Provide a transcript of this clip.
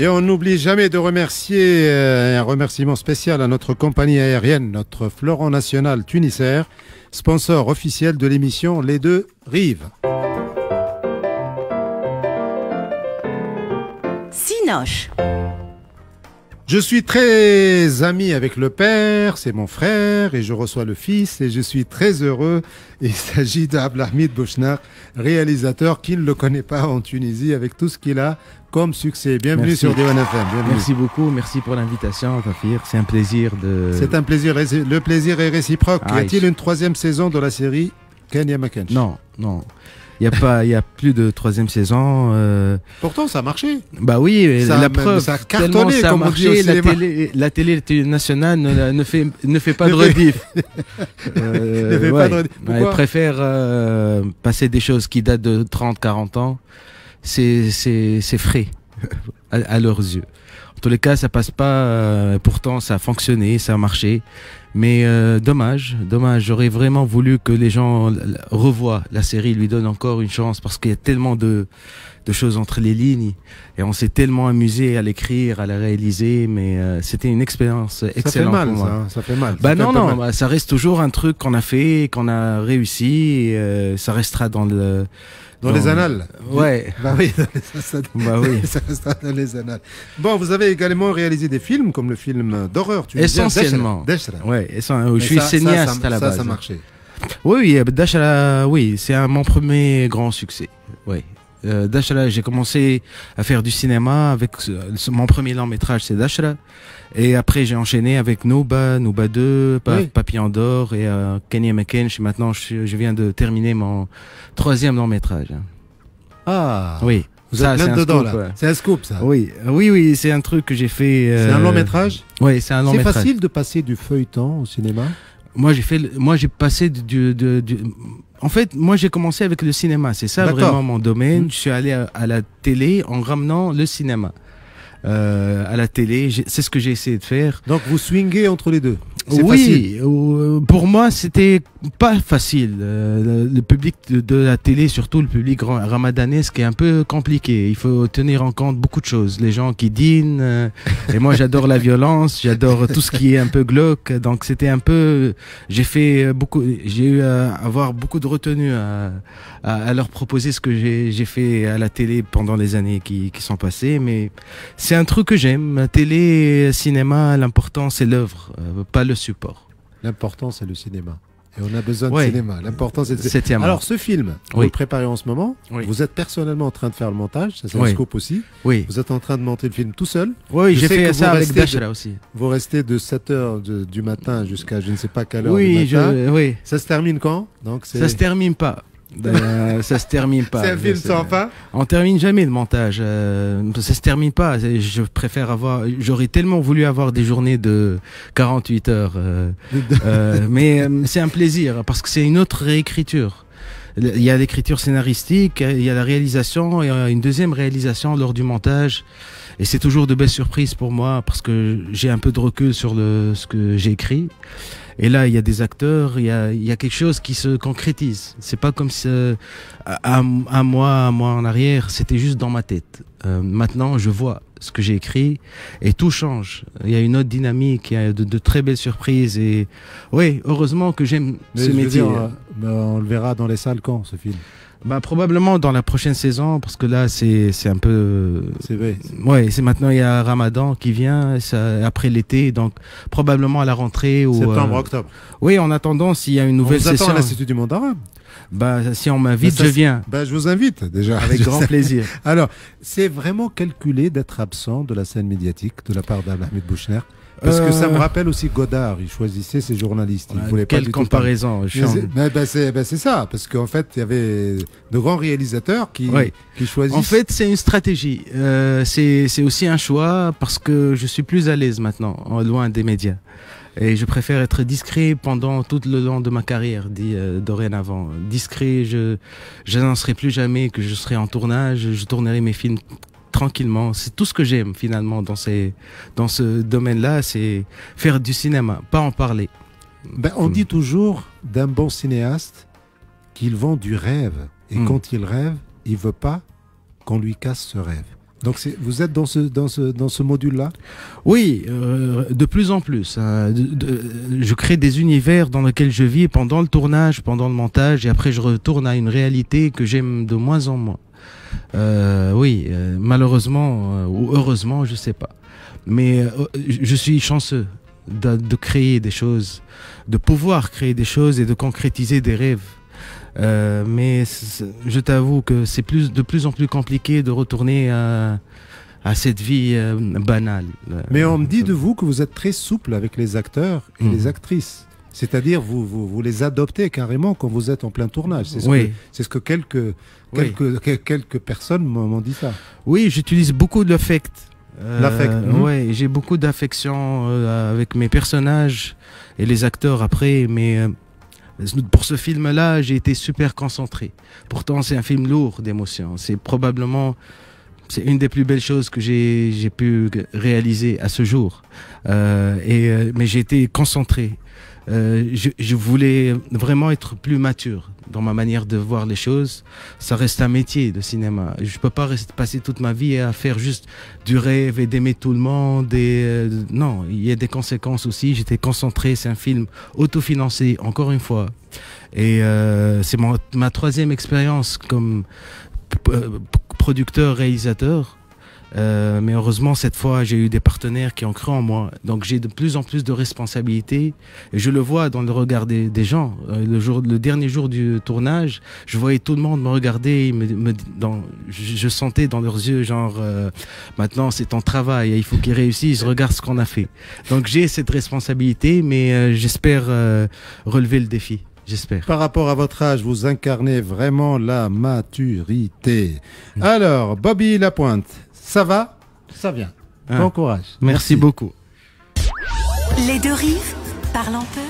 Et on n'oublie jamais de remercier euh, un remerciement spécial à notre compagnie aérienne, notre Florent National Tunisair, sponsor officiel de l'émission Les Deux Rives. Sinoche. Je suis très ami avec le Père, c'est mon frère, et je reçois le Fils, et je suis très heureux. Il s'agit d'Abdelhamid Bouchnar, réalisateur qui ne le connaît pas en Tunisie, avec tout ce qu'il a comme succès. Bienvenue sur 1 FM. Merci beaucoup, merci pour l'invitation, Fafir. C'est un plaisir de... C'est un plaisir, le plaisir est réciproque. y ah, a-t-il une troisième saison de la série Kenya McKenzie Non, non. Il y a pas, il y a plus de troisième saison. Euh, pourtant, ça a marché. Bah oui, la preuve. Ça a cartonné, ça a comme marché, la, télé, la télé, nationale ne, fait, ne fait pas de rediff. euh, Elle préfère passer des choses qui datent de 30, 40 ans. C'est, c'est, c'est frais à, à, leurs yeux. En tous les cas, ça passe pas. Euh, pourtant, ça a fonctionné, ça a marché. Mais euh, dommage, dommage. J'aurais vraiment voulu que les gens euh, revoient la série, lui donnent encore une chance parce qu'il y a tellement de, de choses entre les lignes et on s'est tellement amusé à l'écrire, à la réaliser. Mais euh, c'était une expérience excellente. Ça fait mal, hein. Ça, fait mal. Bah non, non, bah, ça reste toujours un truc qu'on a fait, qu'on a réussi. Et, ça restera dans le dans, les annales. Euh, ouais. Bah oui, bah ça, dans les annales. Bon, vous avez également réalisé des films comme le film d'horreur. Tu Essentiellement. Oui, Ouais, euh, je suis cinéaste à la base. Ça, ça marchait. Oui, oui, euh, Dashra, oui, c'est mon premier grand succès. Oui, euh, J'ai commencé à faire du cinéma avec mon premier long métrage, c'est Dashra. Et après, j'ai enchaîné avec Nuba, Nuba 2, Papillon d'or et euh, Kenny McKench. Maintenant, je, viens de terminer mon troisième long métrage. Ah Oui. Vous êtes dedans là. C'est un scoop ça. Oui, oui, oui, c'est un truc que j'ai fait. Euh, c'est un long métrage. Oui, c'est un long métrage. C'est facile de passer du feuilleton au cinéma. Moi, j'ai fait, moi, j'ai passé du en fait, moi, j'ai commencé avec le cinéma. C'est ça vraiment mon domaine. Mm. Je suis allé à, la télé en ramenant le cinéma. Euh, à la télé, c'est ce que j'ai essayé de faire. Donc vous swinguez entre les deux. Oui, facile. Euh, pour moi c'était pas facile. Euh, le public de, la télé, surtout le public ramadanais, qui est un peu compliqué. Il faut tenir en compte beaucoup de choses. Les gens qui dînent. Euh, et moi, j'adore la violence, j'adore tout ce qui est un peu glauque. Donc, c'était un peu. J'ai fait beaucoup. J'ai eu à avoir beaucoup de retenue à, à, leur proposer ce que j'ai fait à la télé pendant les années qui, qui sont passées. Mais c'est un truc que j'aime. Télé, cinéma, l'important, c'est l'œuvre, euh, pas le support. L'important, c'est le cinéma. Et on a besoin de cinéma. L'important, c'est de... Alors, ce film, vous le préparez en ce moment. Vous êtes personnellement en train de faire le montage. Ça, c'est un scope aussi. Vous êtes en train de monter le film tout seul. Oui, j'ai fait ça avec aussi. Vous restez de 7 h du matin jusqu'à je ne sais pas quelle heure. Oui, Ça se termine quand Donc, Ça se termine pas. Ben, euh, ça se termine pas. C'est un film fin. On termine jamais le montage. Euh, ça se termine pas. Je préfère avoir. J'aurais tellement voulu avoir des journées de 48 heures. Euh, mais c'est un plaisir parce que c'est une autre réécriture. Il y a l'écriture scénaristique, il y a la réalisation, et une deuxième réalisation lors du montage. Et c'est toujours de belles surprises pour moi parce que j'ai un peu de recul sur le, ce que j'ai écrit. Et là, il y a des acteurs, il y a, quelque chose qui se concrétise. C'est pas comme si, un, euh, mois, un mois en arrière, c'était juste dans ma tête. Euh, maintenant, je vois ce que j'ai écrit et tout change. Il y a une autre dynamique, il y a de, très belles surprises et oui, heureusement que j'aime ce métier. Euh, ben, on le verra dans les salles quand ce film bah, Probablement dans la prochaine saison, parce que là, c'est un peu. C'est vrai. Ouais, c'est maintenant, il y a Ramadan qui vient, après l'été, donc probablement à la rentrée. Ou, Septembre, euh, octobre. Oui, en attendant, s'il y a une nouvelle on vous session. à l'Institut du monde arabe. Bah, si on m'invite, bah, je viens. Bah, je vous invite déjà. Avec grand plaisir. Alors, c'est vraiment calculé d'être absent de la scène médiatique de la part d'Ahmed Bouchner parce que ça me euh. rappelle aussi Godard. Il choisissait ses journalistes. Il voulait quelle pas comparaison. c'est ben ça, parce qu'en fait, il y avait de grands réalisateurs qui, qui choisissent. En fait, c'est une stratégie. Euh, c'est aussi un choix parce que je suis plus à l'aise maintenant, loin des médias. Et je préfère être discret pendant tout le long de ma carrière, dit euh, dorénavant. Discret, je, je n'en serai plus jamais que je serai en tournage, je tournerai mes films tranquillement. C'est tout ce que j'aime finalement dans, ces, dans ce domaine-là, c'est faire du cinéma, pas en parler. Ben, on hmm. dit toujours d'un bon cinéaste qu'il vend du rêve. Et hmm. quand il rêve, il veut pas qu'on lui casse ce rêve. Donc vous êtes dans ce, dans dans ce module-là Oui, euh, de plus en plus. Hein. je crée des univers dans lesquels je vis pendant le tournage, pendant le montage, et après je retourne à une réalité que j'aime de moins en moins. Euh, oui, euh, malheureusement euh, ou heureusement, je ne sais pas. Mais je suis chanceux de, créer des choses, de pouvoir créer des choses et de concrétiser des rêves. mais je t'avoue que c'est de plus en plus compliqué de retourner à, cette vie banale. Mais on me dit de vous que vous êtes très souple avec les acteurs et les mhm. actrices. C'est-à-dire, vous, vous, les adoptez carrément quand vous êtes en plein tournage. C'est ce, que quelques, quelques, quelques personnes m'ont dit ça. Oui, j'utilise beaucoup euh, l'affect. L'affect. Hein. Oui, j'ai beaucoup d'affection euh, avec mes personnages et les acteurs après, mais. Euh, pour ce film-là, j'ai été super concentré. Pourtant, c'est un film lourd d'émotions. C'est probablement c'est une des plus belles choses que j'ai pu réaliser à ce jour. Euh, et, euh, mais j'ai été concentré. Euh, je, je, voulais vraiment être plus mature dans ma manière de voir les choses. Ça reste un métier de cinéma. Je peux pas rester, passer toute ma vie à faire juste du rêve et d'aimer tout le monde. Et, euh, non, il y a des conséquences aussi. J'étais concentré. C'est un film autofinancé, encore une fois. Et euh, c'est ma troisième expérience comme producteur, réalisateur. Euh, mais heureusement, cette fois, j'ai eu des partenaires qui ont cru en moi. Donc, j'ai de plus en plus de responsabilités. Et je le vois dans le regard des, gens. Euh, le, jour, le dernier jour du tournage, je voyais tout le monde me regarder. je, sentais dans leurs yeux, genre, euh, maintenant, c'est ton travail. il faut qu'ils réussissent. Regarde ce qu'on a fait. Donc, j'ai cette responsabilité, mais euh, j'espère relever le défi. J'espère. Par rapport à votre âge, vous incarnez vraiment la maturité. Mm. Alors, Bobby Lapointe, ça va Ça vient. Hein. Bon courage. Merci, beaucoup. Les deux rives parlent en